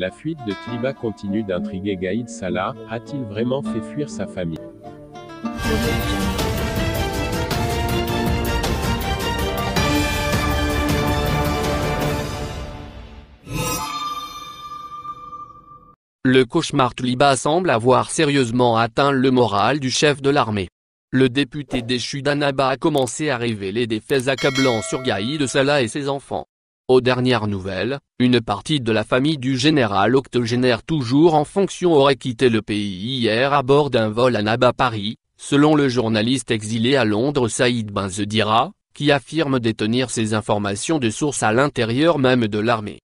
La fuite de Tliba continue d'intriguer Gaïd Salah, a-t-il vraiment fait fuir sa famille Le cauchemar Tliba semble avoir sérieusement atteint le moral du chef de l'armée. Le député déchu d'Anaba a commencé à révéler des faits accablants sur Gaïd Salah et ses enfants. Aux dernières nouvelles, une partie de la famille du général octogénaire toujours en fonction aurait quitté le pays hier à bord d'un vol à Naba Paris, selon le journaliste exilé à Londres Saïd Benzedira, qui affirme détenir ces informations de source à l'intérieur même de l'armée.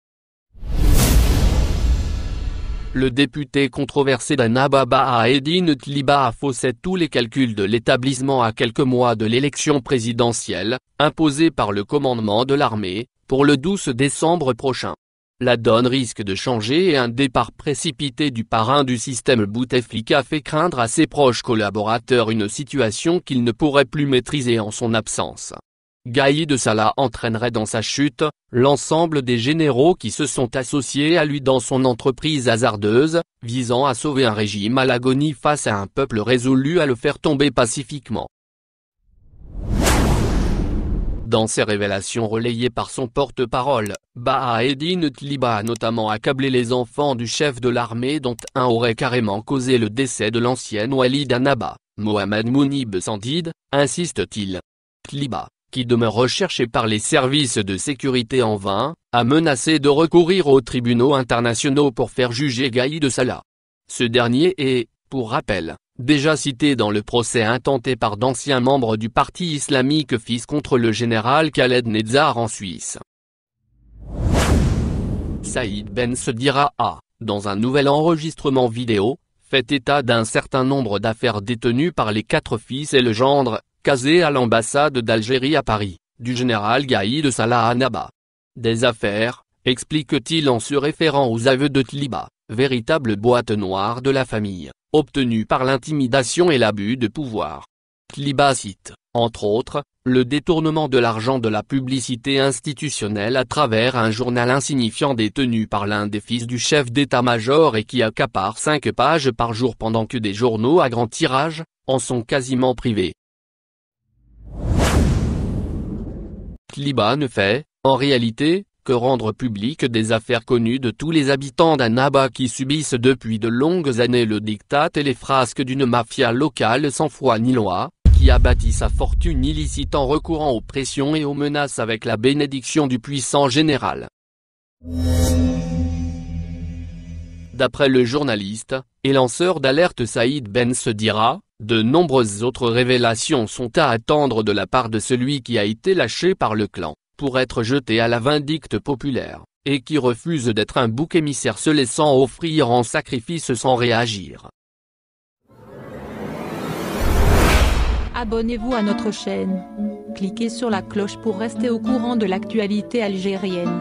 Le député controversé d'Anababa Aedine Tliba a faussé tous les calculs de l'établissement à quelques mois de l'élection présidentielle, imposée par le commandement de l'armée, pour le 12 décembre prochain. La donne risque de changer et un départ précipité du parrain du système Bouteflika fait craindre à ses proches collaborateurs une situation qu'il ne pourrait plus maîtriser en son absence. Gaïd de Salah entraînerait dans sa chute, l'ensemble des généraux qui se sont associés à lui dans son entreprise hasardeuse, visant à sauver un régime à l'agonie face à un peuple résolu à le faire tomber pacifiquement. Dans ses révélations relayées par son porte-parole, Bahaeddin Tliba a notamment accablé les enfants du chef de l'armée dont un aurait carrément causé le décès de l'ancienne wali Anaba, Mohamed Mounib Sandid, insiste-t-il. Tliba, qui demeure recherché par les services de sécurité en vain, a menacé de recourir aux tribunaux internationaux pour faire juger Gaïd Salah. Ce dernier est, pour rappel, déjà cité dans le procès intenté par d'anciens membres du parti islamique fils contre le général Khaled Nezar en Suisse. Saïd Ben dira a, ah dans un nouvel enregistrement vidéo, fait état d'un certain nombre d'affaires détenues par les quatre fils et le gendre, casés à l'ambassade d'Algérie à Paris, du général Gaïd Salah Anaba. Des affaires, explique-t-il en se référant aux aveux de Tliba, véritable boîte noire de la famille obtenu par l'intimidation et l'abus de pouvoir. Kliba cite, entre autres, le détournement de l'argent de la publicité institutionnelle à travers un journal insignifiant détenu par l'un des fils du chef d'état-major et qui accapare cinq pages par jour pendant que des journaux à grand tirage, en sont quasiment privés. Kliba ne fait, en réalité, que rendre publiques des affaires connues de tous les habitants d'Annaba qui subissent depuis de longues années le diktat et les frasques d'une mafia locale sans foi ni loi, qui a bâti sa fortune illicite en recourant aux pressions et aux menaces avec la bénédiction du puissant général. D'après le journaliste, et lanceur d'alerte Saïd Ben se dira, de nombreuses autres révélations sont à attendre de la part de celui qui a été lâché par le clan pour être jeté à la vindicte populaire, et qui refuse d'être un bouc émissaire se laissant offrir en sacrifice sans réagir. Abonnez-vous à notre chaîne. Cliquez sur la cloche pour rester au courant de l'actualité algérienne.